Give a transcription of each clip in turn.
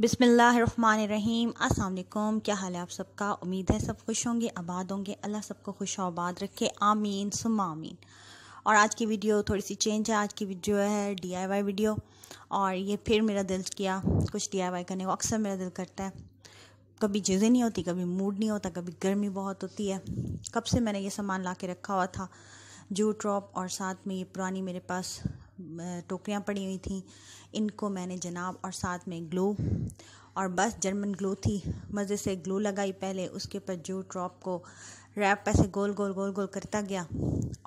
बिसमीम असलकुम क्या हाल है आप सबका उम्मीद है सब खुश होंगे आबाद होंगे अल्लाह सबको खुश आबाद रखे आमीन सुम आमीन और आज की वीडियो थोड़ी सी चेंज है आज की वीडियो है डीआईवाई वीडियो और ये फिर मेरा दिल किया कुछ डीआईवाई करने को अक्सर मेरा दिल करता है कभी चीज़ें नहीं होती कभी मूड नहीं होता कभी गर्मी बहुत होती है कब से मैंने ये सामान ला के रखा हुआ था जू ड्रॉप और साथ में ये पुरानी मेरे पास टोकरियाँ पड़ी हुई थी इनको मैंने जनाब और साथ में ग्लो और बस जर्मन ग्लो थी मज़े से ग्लो लगाई पहले उसके ऊपर जो ड्रॉप को रैप ऐसे गोल गोल गोल गोल करता गया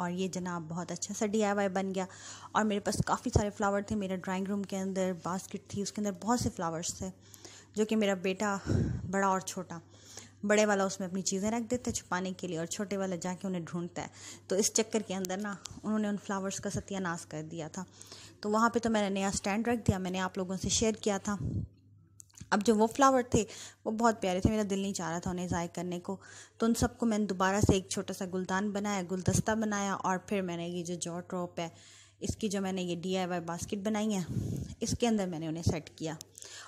और ये जनाब बहुत अच्छा सा डी आई बन गया और मेरे पास काफ़ी सारे फ्लावर थे मेरे ड्राइंग रूम के अंदर बास्केट थी उसके अंदर बहुत से फ्लावर्स थे जो कि मेरा बेटा बड़ा और छोटा बड़े वाला उसमें अपनी चीज़ें रख देता है छुपाने के लिए और छोटे वाला जाके उन्हें ढूंढता है तो इस चक्कर के अंदर ना उन्होंने उन फ्लावर्स का सत्यानाश कर दिया था तो वहाँ पे तो मैंने नया स्टैंड रख दिया मैंने आप लोगों से शेयर किया था अब जो वो फ्लावर थे वो बहुत प्यारे थे मेरा दिल नहीं चाह रहा था उन्हें ज़ाय करने को तो उन सबको मैंने दोबारा से एक छोटा सा गुलदान बनाया गुलदस्ता बनाया और फिर मैंने ये जो जॉ ट्रॉप है इसकी जो मैंने ये डी बास्केट बनाई है इसके अंदर मैंने उन्हें सेट किया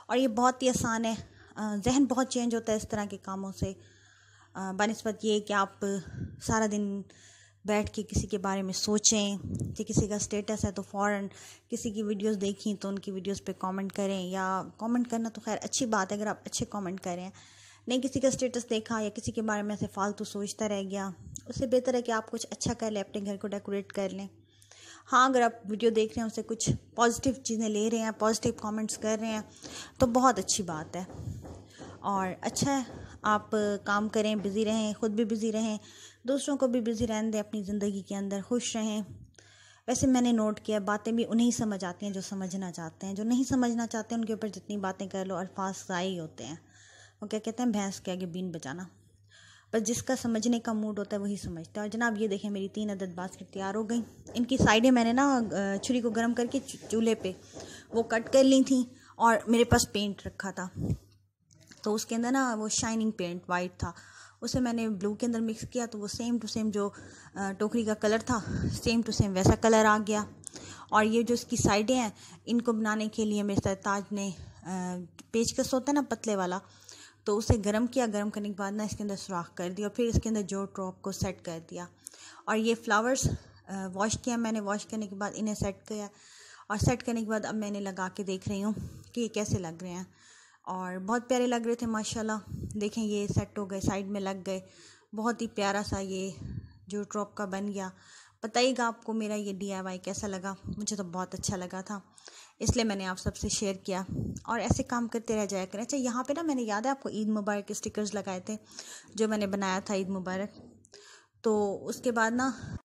और ये बहुत ही आसान है जहन बहुत चेंज होता है इस तरह के कामों से बनस्बत ये कि आप सारा दिन बैठ के किसी के बारे में सोचें कि किसी का स्टेटस है तो फ़ौर किसी की वीडियोस देखें तो उनकी वीडियोस पे कमेंट करें या कमेंट करना तो खैर अच्छी बात है अगर आप अच्छे कमेंट करें नहीं किसी का स्टेटस देखा या किसी के बारे में ऐसे फालतू सोचता रह गया उससे बेहतर है कि आप कुछ अच्छा कर लें अपने घर को डेकोरेट कर लें हाँ अगर आप वीडियो देख रहे हैं उससे कुछ पॉजिटिव चीज़ें ले रहे हैं पॉजिटिव कमेंट्स कर रहे हैं तो बहुत अच्छी बात है और अच्छा आप काम करें बिज़ी रहें ख़ुद भी बिज़ी रहें दूसरों को भी बिज़ी रहने दें अपनी ज़िंदगी के अंदर खुश रहें वैसे मैंने नोट किया बातें भी उन्हें समझ आती हैं जो समझना चाहते हैं जो नहीं समझना चाहते उनके ऊपर जितनी बातें कर लो अल्फाज ज़ाई होते हैं वो क्या कहते हैं भैंस के आगे बीन बचाना बस जिसका समझने का मूड होता है वही समझता है और जनाब ये देखें मेरी तीन अदद बास्केट तैयार हो गई इनकी साइडें मैंने ना छुरी को गर्म करके चूल्हे पे वो कट कर ली थी और मेरे पास पेंट रखा था तो उसके अंदर ना वो शाइनिंग पेंट वाइट था उसे मैंने ब्लू के अंदर मिक्स किया तो वो सेम टू सेम जो टोकरी का कलर था सेम टू सेम वैसा कलर आ गया और ये जो इसकी साइडें हैं इनको बनाने के लिए मेरे सरताज ने पेचकस होता है ना पतले वाला तो उसे गर्म किया गर्म करने के बाद ना इसके अंदर सुराख कर दिया और फिर इसके अंदर जो ड्रॉप को सेट कर दिया और ये फ्लावर्स वॉश किया मैंने वॉश करने के बाद इन्हें सेट किया और सेट करने के बाद अब मैंने लगा के देख रही हूँ कि ये कैसे लग रहे हैं और बहुत प्यारे लग रहे थे माशाल्लाह देखें ये सेट हो गए साइड में लग गए बहुत ही प्यारा सा ये जो ट्रॉप का बन गया बताइएगा आपको मेरा ये डी कैसा लगा मुझे तो बहुत अच्छा लगा था इसलिए मैंने आप सबसे शेयर किया और ऐसे काम करते रह जाया करें अच्छा यहाँ पे ना मैंने याद है आपको ईद मुबारक स्टिकर्स लगाए थे जो मैंने बनाया था ईद मुबारक तो उसके बाद ना